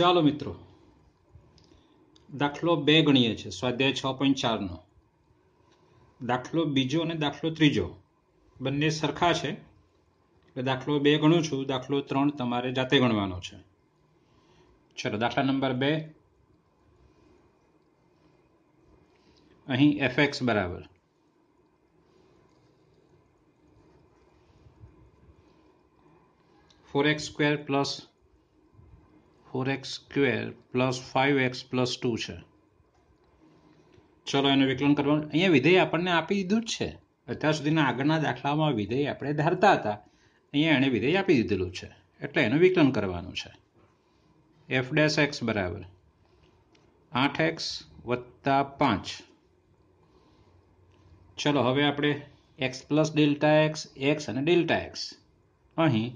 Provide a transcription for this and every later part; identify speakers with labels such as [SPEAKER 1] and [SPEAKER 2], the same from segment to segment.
[SPEAKER 1] ચાલો મિત્રો દાખલો બે ગણીએ છે સ્વાધ્યાય છ પોઈન્ટ ચારનો દાખલો બીજો અને દાખલો ત્રીજો બંને સરખા છે એટલે દાખલો બે ગણું છું દાખલો ત્રણ તમારે જાતે ગણવાનો છે ચલો દાખલા નંબર બે અહીં એફએક્સ બરાબર four x square plus four x square plus five x plus two છે ચલો એનું વિકલન કરવાનું અહીંયા વિધેય આપણને આપી દીધું જ છે અત્યાર સુધીના આગળના દાખલામાં વિધેય આપણે ધારતા હતા અહીંયા એણે વિધેય આપી દીધેલું છે એટલે એનું વિકલન કરવાનું છે એફ ડેસ એક્સ બરાબર આઠ એક્સ વત્તા પાંચ ચલો હવે આપણે x plus delta x x અને ડેલ્ટા એક્સ અહીં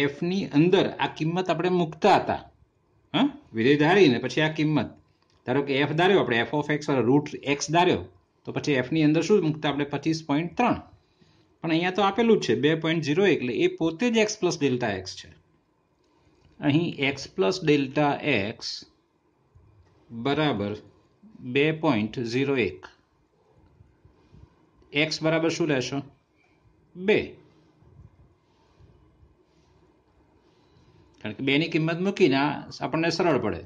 [SPEAKER 1] એફની અંદર આ કિંમત આપણે મૂકતા હતા હા વિધેય ધારીને પછી આ કિંમત ધારો કે એફ ધાર્યો આપણે f of x root x ધાર્યો તો પછી એફની અંદર શું મૂકતા આપણે પચીસ પોઈન્ટ ત્રણ પણ અહીંયા તો આપેલું જ છે બે પોઈન્ટ ઝીરો એટલે એ પોતે જ એક્સ પ્લસ ડેલ્ટા એક્સ છે અહીં એક્સ પ્લસ ડેલ્ટા એક્સ બરાબર બે પોઈન્ટ ઝીરો એક એક્સ બરાબર શું રહેશો બે કારણ કે બેની કિંમત મૂકીને આપણને સરળ પડે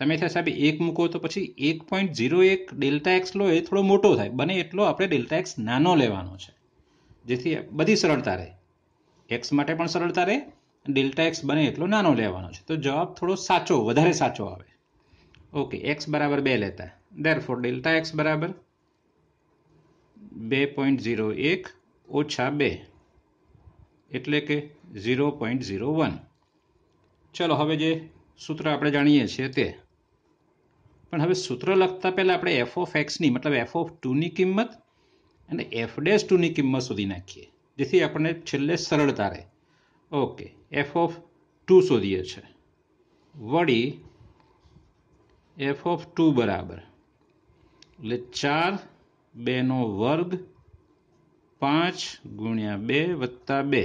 [SPEAKER 1] તમે થાય સાહેબ એક મૂકો તો પછી એક પોઈન્ટ ઝીરો એક ડેલ્ટા એક્સ લો એ થોડો મોટો થાય બને એટલો આપણે ડેલ્ટા એક્સ નાનો લેવાનો છે જેથી બધી સરળતા રહે એક્સ માટે પણ સરળતા રહે ડેલ્ટા એક્સ બને એટલો નાનો લેવાનો છે તો જવાબ થોડો સાચો વધારે સાચો આવે ઓકે એક્સ બરાબર બે લેતા દેર ફોર ડેલ્ટા એક્સ બરાબર બે પોઈન્ટ ઝીરો એક ઓછા બે એટલે કે ઝીરો પોઈન્ટ ઝીરો વન ચલો હવે જે સૂત્ર આપણે જાણીએ છીએ તે પણ હવે સૂત્ર લખતા પહેલાં આપણે એફ ઓફ એક્સની મતલબ એફ ઓફ ટુની કિંમત અને એફ ડેસ ટુની કિંમત શોધી નાખીએ જેથી આપણને છેલ્લે સરળતા રહે ઓકે એફ ઓફ ટુ શોધીએ છે વળી એફ ઓફ ટુ બરાબર એટલે ચાર બેનો વર્ગ પાંચ ગુણ્યા બે વત્તા બે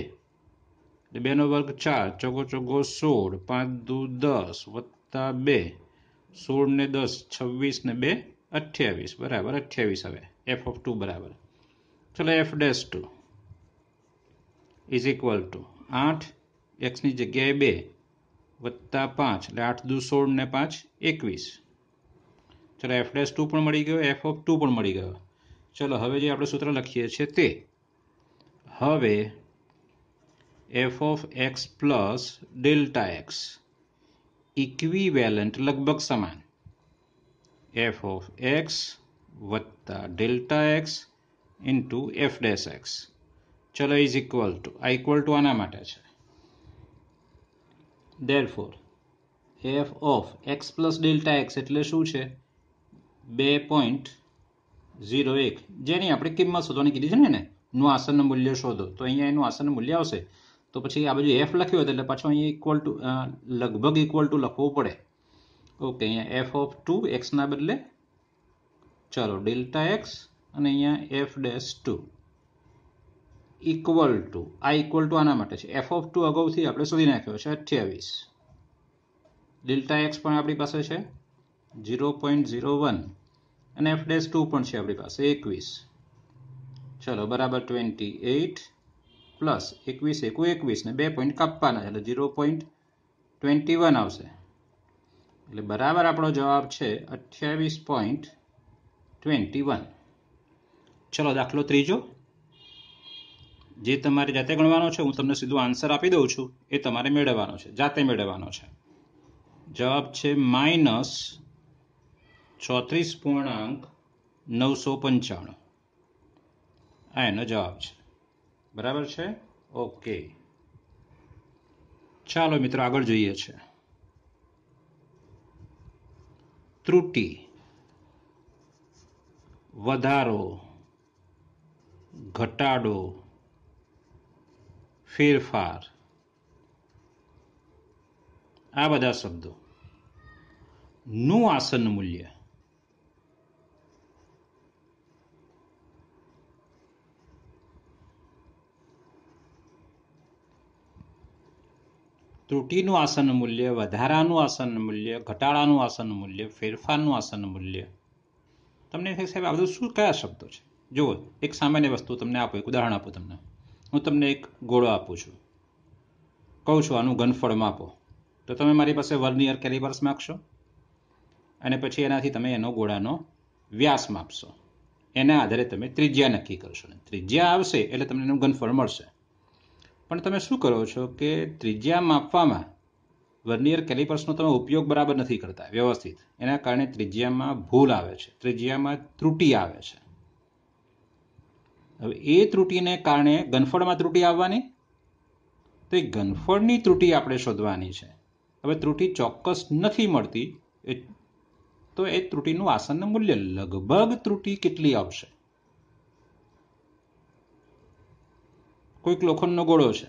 [SPEAKER 1] બેનો વર્ગ ચાર ચોગો ચોગો સોળ પાંચ દુ દસ વત્તા બે સોળ ને દસ છવ્વીસ ને બે અઠ્યાવીસ બરાબર અઠ્યાવીસ હવે એફ ઓફ ટુ બરાબર ચલો f dash two is equal to આઠ એક્સની જગ્યાએ બે વત્તા પાંચ એટલે આઠ દુ સોળ ને પાંચ એકવીસ ચલો એફ ડેશ ટુ પણ મળી ગયો એફ ઓફ ટુ પણ મળી ગયો ચલો હવે જે આપણે સૂત્ર લખીએ છીએ તે હવે f of x plus delta x equivalent લગભગ સમાન એફ ઓફ એક્સ વત્તા delta x into f dash x ચલો ઇઝ ઇક્વલ ટુ આ ઇક્વલ ટુ આના માટે છે for f of x plus delta x એટલે શું છે બે પોઈન્ટ ઝીરો એક જેની આપણે કિંમત શોધવાની કીધી છે ને એને નું આસનનું મૂલ્ય શોધો તો અહીંયા એનું આસનનું મૂલ્ય આવશે તો પછી આ બાજુ એફ લખ્યું હતું એટલે પાછો અહીંયા ઇક્વલ ટુ લગભગ ઇક્વલ ટુ લખવું પડે ઓકે અહીંયા એફ ઓફ ટુ એક્સના બદલે ચાલો ડેલ્ટા એક્સ અને અહીંયા f dash two equal to આ ઇક્વલ ટુ આના માટે છે એફ ઓફ ટુ અગાઉથી આપણે શોધી નાખ્યો છે અઠ્યાવીસ ડેલ્ટા એક્સ પણ આપણી પાસે છે ઝીરો પોઈન્ટ ઝીરો વન અને એફ ડેસ ટુ પણ છે આપણી પાસે એકવીસ ચલો બરાબર ટ્વેન્ટી એઇટ પ્લસ એકવીસ એકું એકવીસને બે પોઈન્ટ કાપવાના એટલે ઝીરો પોઈન્ટ ટ્વેન્ટી વન આવશે એટલે બરાબર આપણો જવાબ છે અઠ્યાવીસ પોઈન્ટ ટ્વેન્ટી વન ચલો દાખલો ત્રીજો જે તમારે જાતે ગણવાનો છે હું તમને સીધો આન્સર આપી દઉં છું એ તમારે મેળવવાનો છે જાતે મેળવવાનો છે જવાબ છે માઇનસ ચોત્રીસ પૂર્ણાંક નવસો પંચાણું આ એનો જવાબ છે બરાબર છે ઓકે ચાલો મિત્રો આગળ જોઈએ છે ત્રુટિ વધારો ઘટાડો ફેરફાર આ બધા શબ્દો નું આસન મૂલ્ય ત્રુટિનું આસન મૂલ્ય વધારાનું આસન મૂલ્ય ઘટાડાનું આસન મૂલ્ય ફેરફારનું આસન મૂલ્ય તમને સાહેબ આ બધું શું કયા શબ્દો છે જુઓ એક સામાન્ય વસ્તુ તમને આપો એક ઉદાહરણ આપો તમને હું તમને એક ગોળો આપું છું કહું છું આનું ઘનફળ માપો તો તમે મારી પાસે વર્નિયર કેલિબર્સ માગશો અને પછી એનાથી તમે એનો ગોળાનો વ્યાસ માપશો એના આધારે તમે ત્રિજ્યા નક્કી કરશો ને ત્રિજ્યા આવશે એટલે તમને એનું ઘનફળ મળશે પણ તમે શું કરો છો કે ત્રિજ્યા માપવામાં વર્નિયર કેલિપર્સનો તમે ઉપયોગ બરાબર નથી કરતા વ્યવસ્થિત એના કારણે ત્રિજ્યામાં ભૂલ આવે છે ત્રિજ્યામાં ત્રુટિ આવે છે હવે એ ત્રુટિને કારણે ગનફળમાં ત્રુટિ આવવાની તો એ ગનફળની ત્રુટી આપણે શોધવાની છે હવે ત્રુટિ ચોક્કસ નથી મળતી એ તો એ ત્રુટિનું આસનનું મૂલ્ય લગભગ ત્રુટિ કેટલી આવશે કોઈક લોખંડનો ગોળો છે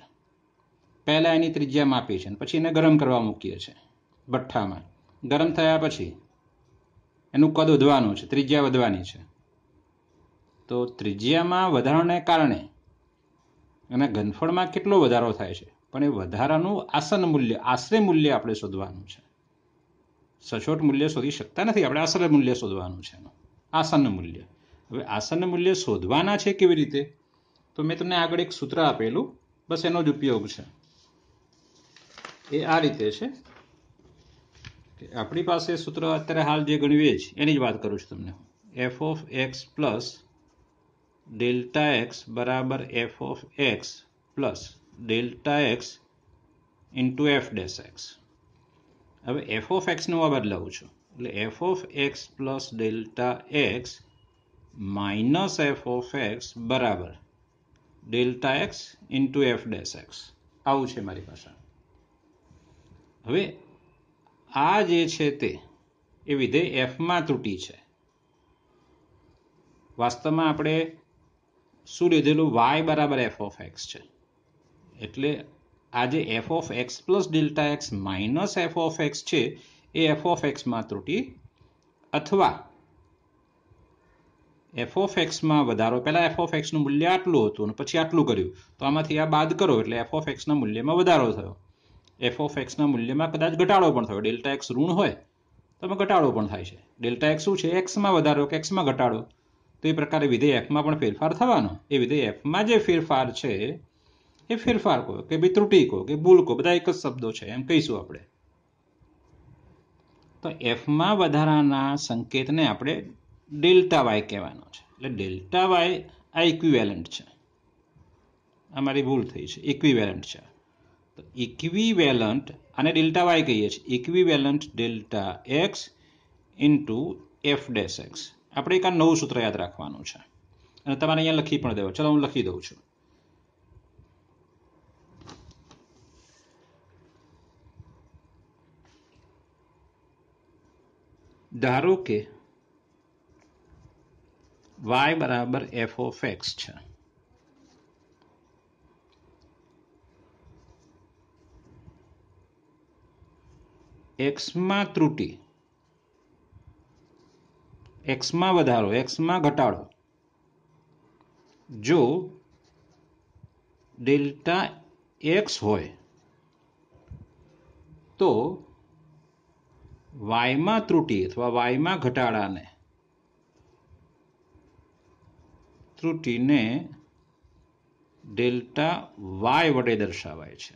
[SPEAKER 1] પહેલાં એની ત્રિજ્યા માપી છે પછી એને ગરમ કરવા મૂકીએ છીએ ભઠ્ઠામાં ગરમ થયા પછી એનું કદ વધવાનું છે ત્રિજ્યા વધવાની છે તો ત્રિજ્યામાં વધારાને કારણે એના ઘનફળમાં કેટલો વધારો થાય છે પણ એ વધારાનું આસન મૂલ્ય આશરે મૂલ્ય આપણે શોધવાનું છે સચોટ મૂલ્ય શોધી શકતા નથી આપણે આશરે મૂલ્ય શોધવાનું છે એનું આસન મૂલ્ય હવે આસન મૂલ્ય શોધવાના છે કેવી રીતે તો મેં તમને આગળ એક સૂત્ર આપેલું બસ એનો જ ઉપયોગ છે એ આ રીતે છે કે આપણી પાસે સૂત્ર અત્યારે હાલ જે ગણવીએ છીએ એની જ વાત કરું છું તમને f of x plus delta x બરાબર f of x plus delta x into f dash x હવે એફ ઓફ એક્સનું આ બદલાવું છું એટલે f of x plus delta x minus f of x બરાબર delta x into f dash x આવું છે મારી પાસે હવે આ જે છે તે એ વિધેય એફમાં ત્રુટી છે વાસ્તવમાં આપણે શું લીધેલું વાય બરાબર એફ ઓફ એક્સ છે એટલે આ જે f of x plus delta x minus f of x છે એ એફ ઓફ એક્સમાં ત્રુટી અથવા એફ ઓફ એક્સમાં વધારો પહેલાં એફ ઓફ એક્સનું મૂલ્ય આટલું હતું અને પછી આટલું કર્યું તો આમાંથી આ બાદ કરો એટલે એફ ઓફ એક્સના મૂલ્યમાં વધારો થયો એફ ઓફ એક્સના મૂલ્યમાં કદાચ ઘટાડો પણ થયો ડેલ્ટા એક્સ ઋણ હોય તો એમાં ઘટાડો પણ થાય છે ડેલ્ટા એક્સ શું છે એક્સમાં વધારો કે એક્સમાં ઘટાડો તો એ પ્રકારે વિધેય એફમાં પણ ફેરફાર થવાનો એ વિધેય એફમાં જે ફેરફાર છે એ ફેરફાર કહો કે ભાઈ ત્રુટી કહો કે ભૂલ કહો બધા એક જ શબ્દો છે એમ કહીશું આપણે તો એફમાં વધારાના સંકેતને આપણે ડેલ્ટા વાય કહેવાનો છે એટલે ડેલ્ટા વાય આ ઇક્વિવેલન્ટ છે આ મારી ભૂલ થઈ છે ઇક્વિવેલન્ટ છે તો ઇક્વિવેલન્ટ અને ડેલ્ટા વાય કહીએ છીએ equivalent delta x into f dash x આપણે એક આ નવું સૂત્ર યાદ રાખવાનું છે અને તમારે અહીંયા લખી પણ દેવો ચલો હું લખી દઉં છું ધારો કે વાય બરાબર એફ ઓફ એક્સ છે એક્સમાં ત્રુટી એક્સમાં વધારો એક્સમાં ઘટાડો જો ડેલ્ટા એક્સ હોય તો વાયમાં ત્રુટી અથવા વાયમાં ઘટાડાને ત્રુટીને ડેલ્ટા વાય વડે દર્શાવાય છે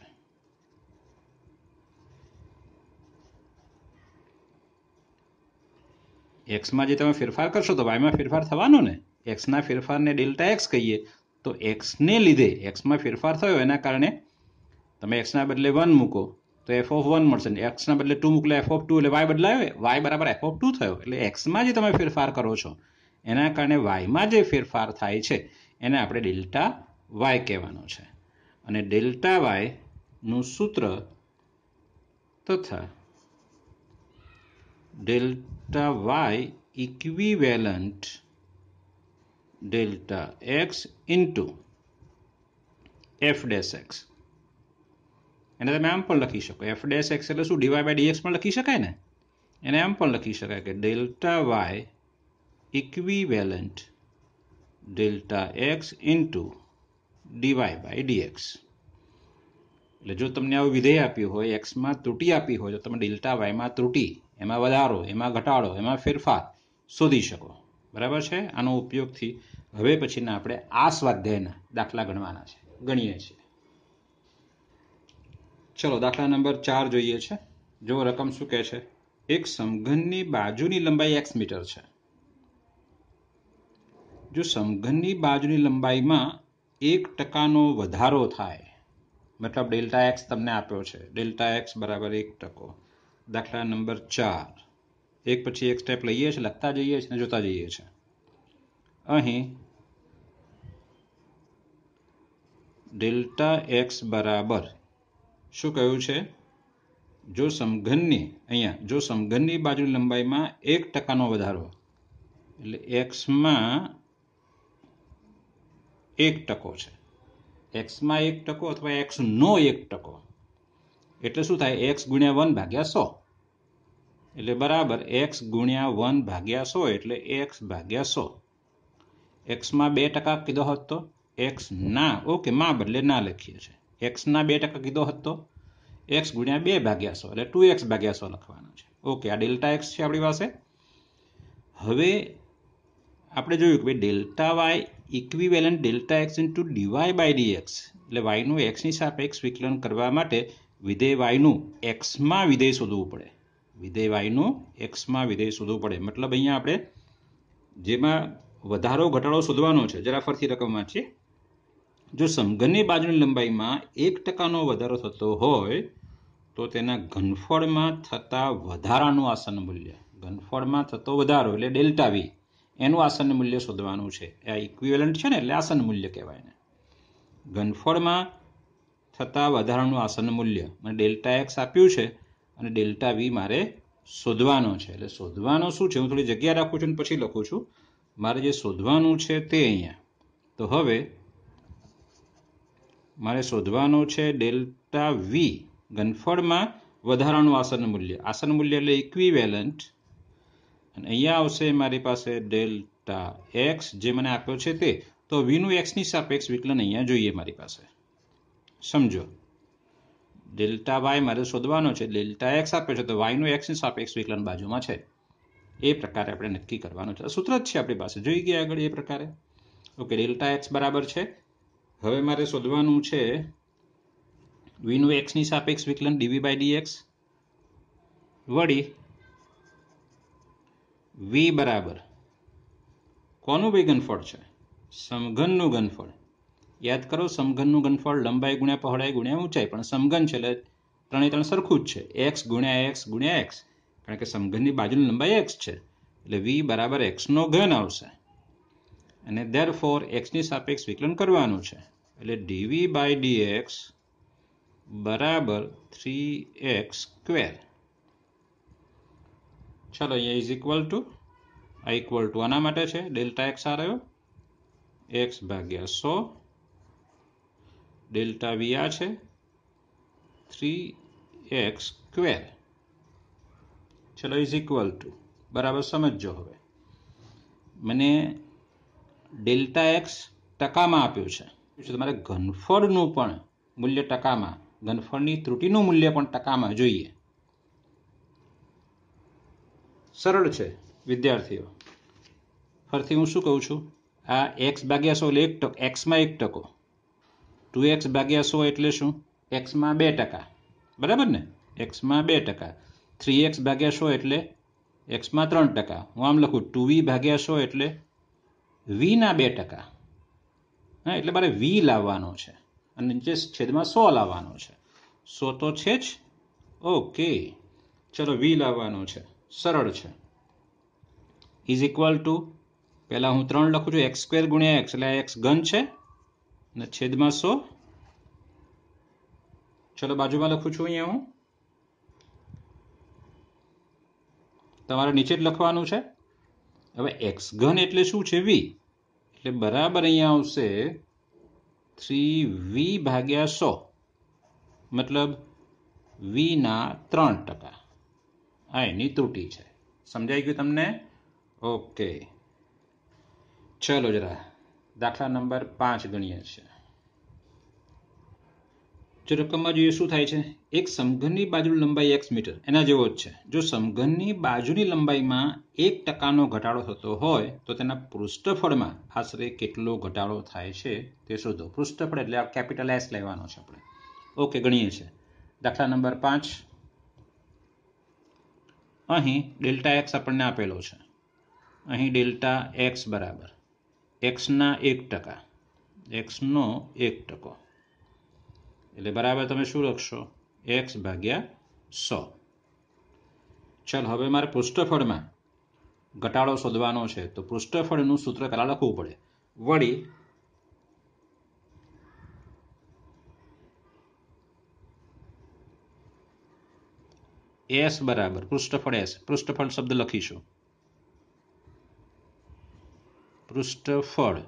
[SPEAKER 1] એક્સમાં જે તમે ફેરફાર કરશો તો વાયમાં ફેરફાર થવાનો ને એક્સના ફેરફારને ડેલ્ટા એક્સ કહીએ તો એક્સને લીધે એક્સમાં ફેરફાર થયો એના કારણે તમે એક્સના બદલે વન મૂકો તો એફ ઓફ વન મળશે ને એક્સના બદલે ટુ મૂકલે એફ ઓફ ટુ એટલે વાય બદલાયો વાય બરાબર એફ ઓફ ટુ થયો એટલે એક્સમાં જે તમે ફેરફાર કરો છો એના કારણે વાયમાં જે ફેરફાર થાય છે એને આપણે ડેલ્ટા વાય કહેવાનો છે અને ડેલ્ટા વાયનું સૂત્ર તથા delta y equivalent delta x into f dash x એને તમે આમ પણ લખી શકો એફ ડેસ એક્સ એટલે શું ડીવાય બાય ડીએક્સ પણ લખી શકાય ને એને આમ પણ લખી શકાય કે delta y equivalent delta x into dy by dx એટલે જો તમને આવું વિધેય આપ્યું હોય એક્સમાં ત્રુટી આપી હોય તો તમે ડેલ્ટા વાયમાં ત્રુટિ એમાં વધારો એમાં ઘટાડો એમાં ફેરફાર શોધી શકો બરાબર છે આનો ઉપયોગથી હવે પછીના આપણે આ સ્વાધ્યાયના દાખલા ગણવાના છે ગણીએ છીએ ચલો દાખલા નંબર ચાર જોઈએ છે જો રકમ શું કહે છે એક સમઘનની બાજુની લંબાઈ એક્સ મીટર છે જો સમઘનની બાજુની લંબાઈમાં એક ટકાનો વધારો થાય મતલબ ડેલ્ટા એક્સ તમને આપ્યો છે ડેલ્ટા એક્સ બરાબર એક ટકો દાખલા નંબર ચાર એક પછી એક સ્ટેપ લઈએ છીએ લખતા જઈએ છીએ અને જોતા જઈએ છીએ અહીં ડેલ્ટા એક્સ બરાબર શું કહ્યું છે જો સમઘનની અહીંયા જો સમઘનની બાજુની લંબાઈમાં એક ટકાનો વધારો એટલે એક્સમાં એક ટકો છે એક્સમાં એક ટકો અથવા એક્સનો એક ટકો એટલે શું થાય એક્સ ગુણ્યા વન ભાગ્યા સો એટલે બરાબર એક્સ ગુણ્યા વન ભાગ્યા સો એટલે એક્સ ભાગ્યા સો એક્સમાં બે ટકા કીધો હતો એક્સ ના ઓકે માં બદલે ના લખીએ છીએ એક્સના બે ટકા કીધો હતો એક્સ ગુણ્યા બે ભાગ્યા સો એટલે ટુ એક્સ ભાગ્યા સો લખવાનું છે ઓકે આ ડેલ્ટા એક્સ છે આપણી પાસે હવે આપણે જોયું કે ભાઈ delta y equivalent delta x into dy by d x એટલે વાયનું એક્સની સાપેક્ષ વિકલન કરવા માટે વિધેય વાયનું એક્સમાં વિધેય શોધવું પડે વિધેય વાયનું એક્સમાં વિધેય શોધવું પડે મતલબ અહીંયા આપણે જેમાં વધારો ઘટાડો શોધવાનો છે જરા ફરતી રકમ છે જો સમઘનની બાજુની લંબાઈમાં એક ટકાનો વધારો થતો હોય તો તેના ઘનફળમાં થતા વધારાનું આસન મૂલ્ય ઘનફળમાં થતો વધારો એટલે ડેલ્ટા વી એનું આસન મૂલ્ય શોધવાનું છે આ ઇક્વિવેલન્ટ છે ને એટલે આસન મૂલ્ય કહેવાય એને ઘનફળમાં થતા વધારાનું આસન મૂલ્ય મને ડેલ્ટા એક્સ આપ્યું છે અને ડેલ્ટા વી મારે શોધવાનો છે એટલે શોધવાનો શું છે હું થોડી જગ્યા રાખું છું અને પછી લખું છું મારે જે શોધવાનું છે તે અહીંયા તો હવે મારે શોધવાનો છે ડેલ્ટા વી ઘનફળમાં વધારાનું આસન મૂલ્ય આસન મૂલ્ય એટલે ઇક્વિવેલન્ટ અને અહીંયા આવશે મારી પાસે ડેલ્ટા એક્સ જે મને આપ્યો છે તે તો વીનું એક્સની સાપેક્ષ વિકલન અહીંયા જોઈએ મારી પાસે સમજો ડેલ્ટા વાય મારે શોધવાનો છે ડેલ્ટા એક્સ આપ્યો છે તો વાયનું એક્સની સાપેક્ષ વિકલન બાજુમાં છે એ પ્રકારે આપણે નક્કી કરવાનું છે સૂત્ર જ છે આપણી પાસે જોઈ ગયા આગળ એ પ્રકારે ઓકે ડેલ્ટા એક્સ બરાબર છે હવે મારે શોધવાનું છે વીનું એક્સની સાપેક્ષ વિકલન ડીવી બાય ડીએક્સ વળી વી બરાબર કોનું ભાઈ ઘનફળ છે સમઘનનું ઘનફળ યાદ કરો સમઘનનું ઘનફળ લંબાઈ ગુણ્યા પહોળાઈ ગુણ્યા ઊંચાઈ પણ સમઘન છે એટલે ત્રણે ત્રણ સરખું જ છે એક્સ ગુણ્યા એક્સ ગુણ્યા એક્સ કારણ કે સમઘનની બાજુની લંબાઈ એક્સ છે એટલે વી બરાબર એક્સનો ઘન આવશે અને દેર ફોર એક્સની સાપેક્ષ વિકલન કરવાનું છે એટલે ડીવી બાય ડી એક્સ બરાબર થ્રી એક્સ સ્ક્વેર ચલો અહીંયા ઇઝ ઇક્વલ ટુ આ ઇક્વલ ટુ આના માટે છે ડેલ્ટા એક્સ આર આવ્યો એક્સ ભાગ્યા સો ડેલ્ટા વી આ છે થ્રી એક્સ સ્ક્વેર ચલો ઇઝ ઇક્વલ ટુ બરાબર સમજો હવે મને ડેલ્ટા એક્સ ટકામાં આપ્યું છે તમારે ઘનફળનું પણ મૂલ્ય ટકામાં ઘનફળની ત્રુટિનું મૂલ્ય પણ ટકામાં જોઈએ સરળ છે વિદ્યાર્થીઓ ફરીથી હું શું કહું છું આ એક્સ ભાગ્યા સો એટલે એક ટકો એક્સમાં એક ટકો ટુ એક્સ ભાગ્યા સો એટલે શું એક્સમાં બે ટકા બરાબર ને એક્સમાં બે ટકા થ્રી એક્સ ભાગ્યા સો એટલે એક્સમાં ત્રણ ટકા હું આમ લખું ટુ વી ભાગ્યા સો એટલે વીના બે ટકા હા એટલે મારે વી લાવવાનો છે અને જે છેદમાં સો લાવવાનો છે સો તો છે જ ઓકે ચલો વી લાવવાનો છે સરળ છે ઇઝ ઇક્વલ ટુ પહેલાં હું ત્રણ લખું છું એક્સ સ્ક્વેર ગુણ્યા એક્સ એટલે એક્સ ઘન છે અને છેદમાં સો ચલો બાજુમાં લખું છું અહીંયા હું તમારે નીચે જ લખવાનું છે હવે એક્સ ઘન એટલે શું છે વી એટલે બરાબર અહીંયા આવશે થ્રી વી ભાગ્યા સો મતલબ વીના ત્રણ ટકા આ એની ત્રુટી છે સમજાઈ ગયું તમને ઓકે ચલો જરા દાખલા નંબર પાંચ ગણીએ છે જો રકમમાં જોઈએ શું થાય છે એક સમઘનની બાજુની લંબાઈ એક્સ મીટર એના જેવો જ છે જો સમઘનની બાજુની લંબાઈમાં એક ટકાનો ઘટાડો થતો હોય તો તેના પૃષ્ઠફળમાં આશરે કેટલો ઘટાડો થાય છે તે શોધો પૃષ્ઠફળ એટલે આ કેપિટલ એસ લેવાનો છે આપણે ઓકે ગણીએ છીએ દાખલા નંબર પાંચ અહીં ડેલ્ટા એક્સ આપણને આપેલો છે અહીં ડેલ્ટા એક્સ બરાબર એક્સના એક ટકા એક્સનો એક ટકો એટલે બરાબર તમે શું લખશો એક્સ ભાગ્યા સો ચાલ હવે મારે પૃષ્ઠફળમાં ઘટાડો શોધવાનો છે તો પૃષ્ઠફળનું સૂત્ર પહેલાં લખવું પડે વળી એસ બરાબર પૃષ્ઠફળ એસ પૃષ્ઠફળ શબ્દ લખીશું પૃષ્ઠફળ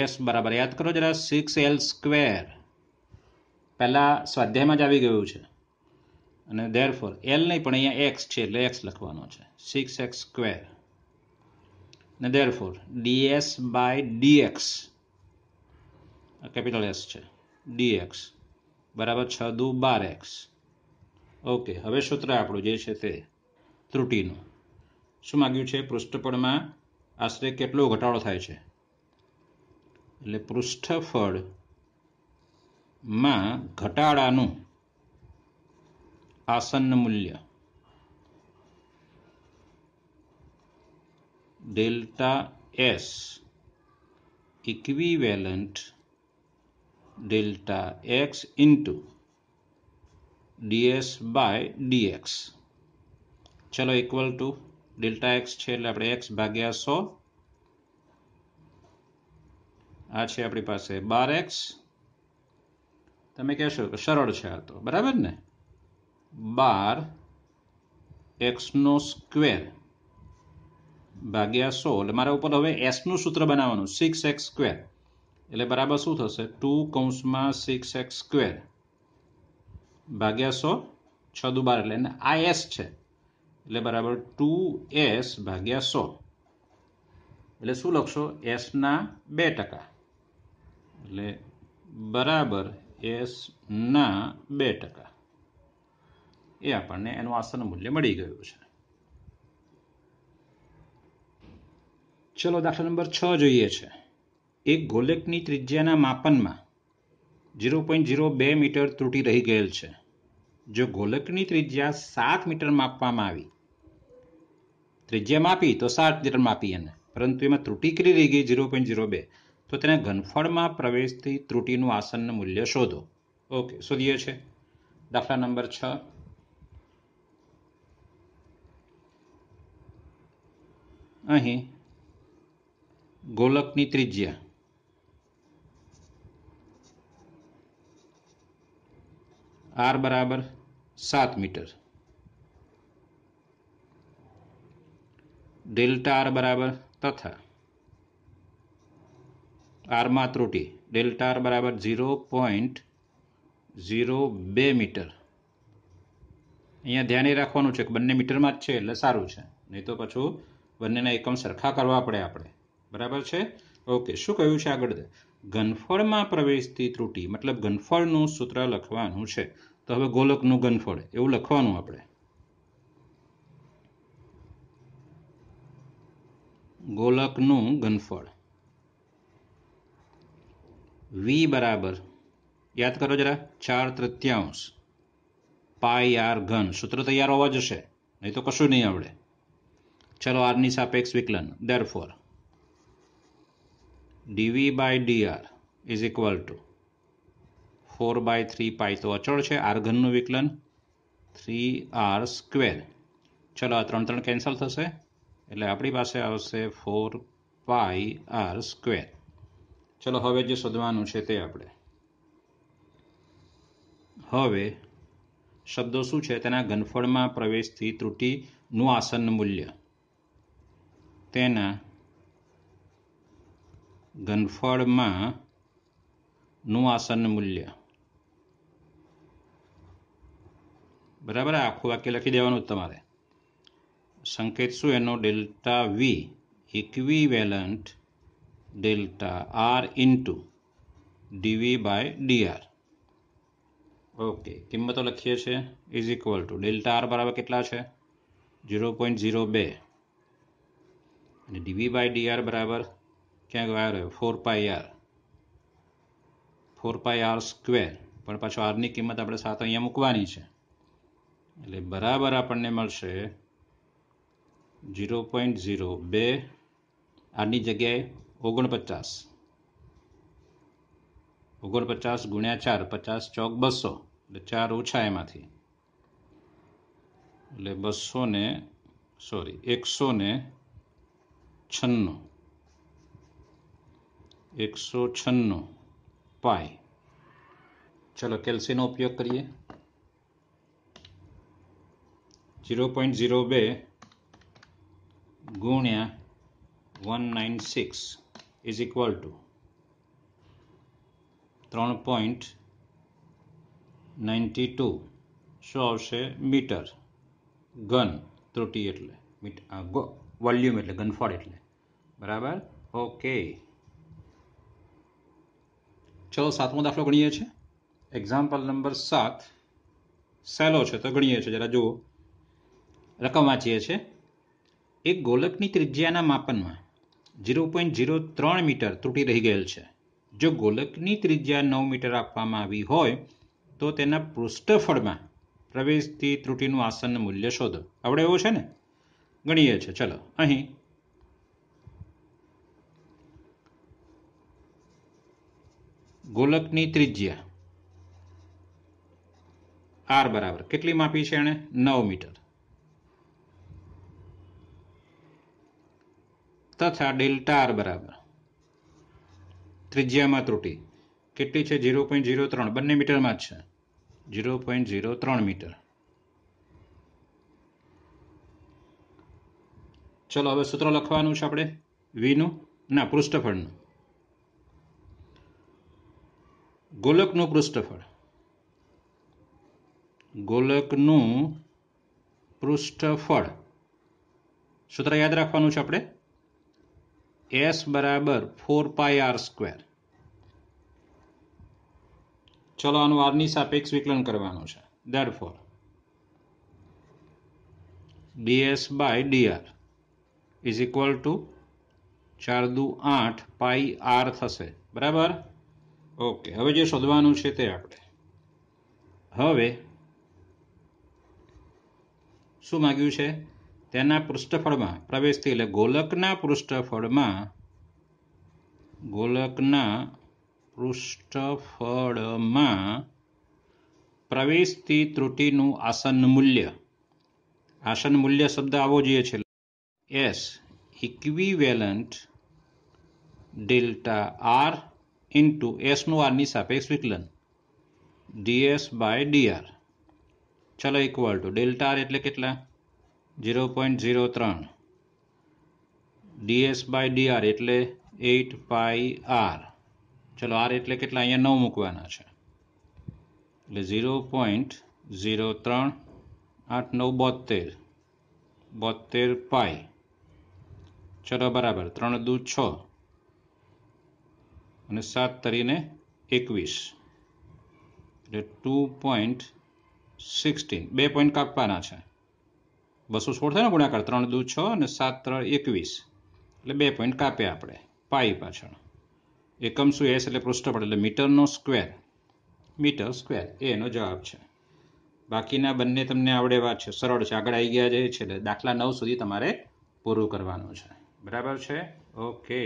[SPEAKER 1] એસ બરાબર યાદ કરો જરા સિક્સ એલ સ્ક્વેર પહેલાં સ્વાધ્યાયમાં જ આવી ગયું છે અને ધેર ફોર એલ નહીં પણ અહીંયા એક્સ છે એટલે એક્સ લખવાનો છે સિક્સ એક્સ સ્ક્વેર ને therefore ds by dx capital s છે ડીએક્સ બરાબર છ દુ બાર એક્સ ઓકે હવે સૂત્ર આપણું જે છે તે ત્રુટીનું શું માગ્યું છે પૃષ્ઠફળમાં આશરે કેટલો ઘટાડો થાય છે એટલે પૃષ્ઠફળમાં ઘટાડાનું આસન્ન મૂલ્ય delta s equivalent delta x into ds by dx ચલો ઇક્વલ ટુ ડેલ્ટા એક્સ છે એટલે આપણે એક્સ ભાગ્યા સો આ છે આપણી પાસે બાર એક્સ તમે કહેશો કે સરળ છે આ તો બરાબર ને બાર એક્સનો સ્ક્વેર ભાગ્યા સો એટલે મારા ઉપર હવે એસનું સૂત્ર બનાવવાનું સિક્સ એક્સ સ્ક્વેર એટલે બરાબર શું થશે ટુ કૌંસમાં સિક્સ એક્સ સ્ક્વેર ભાગ્યા સો છ દુ બાર એટલે આ એસ છે એટલે બરાબર ટુ એસ ભાગ્યા સો એટલે શું લખશો એસના બે ટકા એટલે બરાબર એસના બે ટકા એ આપણને એનું આસન મૂલ્ય મળી ગયું છે ચલો દાખલા નંબર છ જોઈએ છે એક ગોલકની ત્રિજ્યાના માપનમાં ઝીરો પોઈન્ટ ઝીરો બે મીટર ત્રુટી રહી ગયેલ છે જો ગોલકની ત્રિજ્યા સાત મીટર માપવામાં આવી ત્રિજ્યા માપી તો સાત મીટર માપી એને પરંતુ એમાં ત્રુટી કરી રહી ગઈ ઝીરો પોઈન્ટ ઝીરો બે તો તેને ઘનફળમાં પ્રવેશથી ત્રુટીનું આસનનું મૂલ્ય શોધો ઓકે શોધીએ છે દાખલા નંબર છ અહીં ગોલકની ત્રિજ્યા આર બરાબર સાત મીટર ડેલ્ટા આર બરાબર તથા આરમાં ત્રુટી ડેલ્ટા આર બરાબર ઝીરો પોઈન્ટ ઝીરો બે મીટર અહીંયા ધ્યાને રાખવાનું છે કે બંને મીટરમાં જ છે એટલે સારું છે નહીં તો પાછું બંનેના એકમ સરખા કરવા પડે આપણે બરાબર છે ઓકે શું કહ્યું છે આગળ ગનફળમાં પ્રવેશતી ત્રુટિ મતલબ ગનફળનું સૂત્ર લખવાનું છે તો હવે ગોલકનું ગનફળ એવું લખવાનું આપણે ગોલકનું ગનફળ વી બરાબર યાદ કરો જરા ચાર તૃત્યાંશ પાય આર ઘન સૂત્ર તૈયાર હોવા જશે નહીં તો કશું નહીં આવડે ચલો આરની સાપેક્ષ વિકલન therefore dv by dr is equal to four by three pi તો અચળ છે આર ઘનનું વિકલન થ્રી આર સ્ક્વેર ચલો આ ત્રણ ત્રણ કેન્સલ થશે એટલે આપણી પાસે આવશે ફોર પાઈ આર સ્ક્વેર ચલો હવે જે શોધવાનું છે તે આપણે હવે શબ્દો શું છે તેના ઘનફળમાં પ્રવેશથી ત્રુટિનું આસન મૂલ્ય તેના ઘનફળમાં નું આસન મૂલ્ય બરાબર આખું વાક્ય લખી દેવાનું તમારે સંકેત શું એનો ડેલ્ટા વી ઇક્વી equivalent delta r into dv by dr okay કિંમતો લખીએ છીએ is equal to delta r બરાબર કેટલા છે ઝીરો પોઈન્ટ ઝીરો બે અને ડીવી બાય ડીઆર બરાબર ક્યાંક ગયો રહ્યો four pi r four pi r square પણ પાછો આરની કિંમત આપણે સાત અહીંયા મૂકવાની છે એટલે બરાબર આપણને મળશે ઝીરો પોઈન્ટ ઝીરો બે આરની જગ્યાએ ઓગણપચાસ ઓગણપચાસ ગુણ્યા ચાર પચાસ ચોક બસો એટલે ચાર ઓછા એમાંથી એટલે બસો ને સોરી એકસો ને છન્નું 196 पाई चलो कैलकुसino उपयोग करिए 0.02 * 196 = 3.92 शो આવશે મીટર ઘન त्रुटી એટલે મીટ આ વોલ્યુમ એટલે ઘનફળ એટલે બરાબર ઓકે ચલો સાતમો દાખલો ગણીએ છીએ એક્ઝામ્પલ નંબર સાત સહેલો છે તો ગણીએ છીએ જરા જુઓ રકમ વાંચીએ છીએ એક ગોલકની ત્રિજ્યાના માપનમાં જીરો પોઈન્ટ જીરો ત્રણ મીટર ત્રુટી રહી ગયેલ છે જો ગોલકની ત્રિજ્યા નવ મીટર આપવામાં આવી હોય તો તેના પૃષ્ઠફળમાં પ્રવેશથી ત્રુટીનું આસન મૂલ્ય શોધો આવડે એવો છે ને ગણીએ છીએ ચલો અહીં ગોલકની ત્રિજ્યા આર બરાબર કેટલી માપી છે એણે નવ મીટર તથા ડેલ્ટા આર બરાબર ત્રિજ્યામાં ત્રુટી કેટલી છે ઝીરો પોઈન્ટ ઝીરો ત્રણ બંને મીટરમાં જ છે ઝીરો પોઈન્ટ ઝીરો ત્રણ મીટર ચલો હવે સૂત્ર લખવાનું છે આપણે વીનું ના પૃષ્ઠફળનું ગોલકનું પૃષ્ઠફળ ગોલકનું પૃષ્ઠફળ સૂત્ર યાદ રાખવાનું છે આપણે એસ બરાબર ફોર પાય આર સ્ક્વેર ચલો આનું આરની સાપેક્ષ વિકલન કરવાનું છે therefore ds by dr is equal to ચાર દુ આઠ પાય આર થશે બરાબર ઓકે હવે જે શોધવાનું છે તે આપણે હવે શું માગ્યું છે તેના પૃષ્ઠફળમાં પ્રવેશથી એટલે ગોલકના પૃષ્ઠફળમાં ગોલકના પૃષ્ઠફળમાં પ્રવેશતી ત્રુટિનું આસન મૂલ્ય આસન મૂલ્ય શબ્દ આવો જોઈએ છે s equivalent delta r into એસનું આરની સાપેક્ષ વિકલન ડીએસ બાય ડીઆર ચલો ઇક્વલ ટુ ડેલ્ટા આર એટલે કેટલા ઝીરો પોઈન્ટ ઝીરો ત્રણ ડીએસ બાય ડીઆર એટલે એઇટ પાઈ આર ચલો આર એટલે કેટલા અહીંયા નવ મૂકવાના છે એટલે ઝીરો પોઈન્ટ ઝીરો ત્રણ આઠ નવ બોતેર બોતેર પાઈ ચલો બરાબર ત્રણ દૂ છ અને સાત તરીને એકવીસ એટલે ટુ પોઈન્ટ સિક્સટીન બે પોઈન્ટ કાપવાના છે બસો સોળ થાય ને ગુણાકાર ત્રણ દુ છ અને સાત ત્રણ એકવીસ એટલે બે પોઈન્ટ કાપ્યા આપણે પાઈ પાછળ એકમ શું એસ એટલે પૃષ્ઠફળ એટલે મીટરનો સ્ક્વેર મીટર સ્ક્વેર એ એનો જવાબ છે બાકીના બંને તમને આવડે વાત છે સરળ છે આગળ આવી ગયા જે છે દાખલા નવ સુધી તમારે પૂરું કરવાનું છે બરાબર છે ઓકે